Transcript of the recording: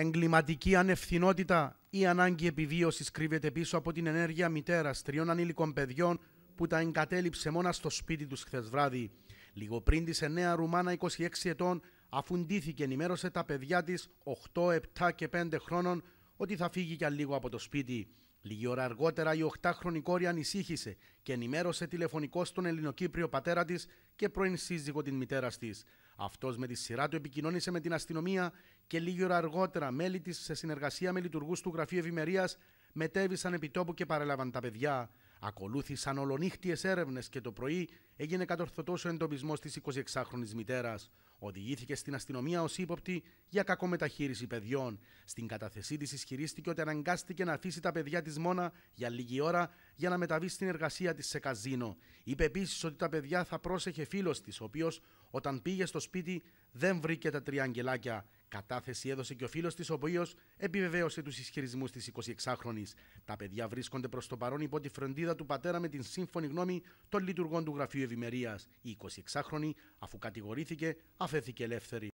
Εγκληματική ανευθυνότητα ή ανάγκη επιβίωσης κρύβεται πίσω από την ενέργεια μητέρας τριών ανήλικων παιδιών που τα εγκατέλειψε μόνα στο σπίτι τους χθες βράδυ. Λίγο πριν της 9 Ρουμάνα 26 ετών, αφού ντύθηκε ενημέρωσε τα παιδιά της 8, 7 και 5 χρόνων ότι θα φύγει για λίγο από το σπίτι. Λίγη ώρα αργότερα η 8χρονη κόρη ανησύχησε και ενημέρωσε τηλεφωνικό στον Ελληνοκύπριο πατέρα της και πρώην σύζυγο την μητέρα της. Αυτός με τη σειρά του επικοινώνησε με την αστυνομία και λίγη ώρα αργότερα μέλη της σε συνεργασία με λειτουργούς του Γραφείου Ευημερίας μετέβησαν επί τόπου και παρέλαβαν τα παιδιά. Ακολούθησαν ολονύχτιες έρευνες και το πρωί έγινε κατορθωτός ο εντοπισμός της 26χρονη μητέρας. Οδηγήθηκε στην αστυνομία ως ύποπτη για κακομεταχείριση παιδιών. Στην καταθεσή της ισχυρίστηκε ότι αναγκάστηκε να αφήσει τα παιδιά της μόνα για λίγη ώρα για να μεταβεί στην εργασία της σε καζίνο. Είπε επίσης ότι τα παιδιά θα πρόσεχε φίλος της, ο οποίος όταν πήγε στο σπίτι δεν βρήκε τα τρία αγγελάκια. Κατάθεση έδωσε και ο φίλος της, ο οποίος επιβεβαίωσε τους ισχυρισμούς της 26χρονη. Τα παιδιά βρίσκονται προς το παρόν υπό τη φροντίδα του πατέρα με την σύμφωνη γνώμη των λειτουργών του γραφείου ευημερίας η 26χρονη, αφού κατηγορήθηκε, αφέθηκε ελεύθερη.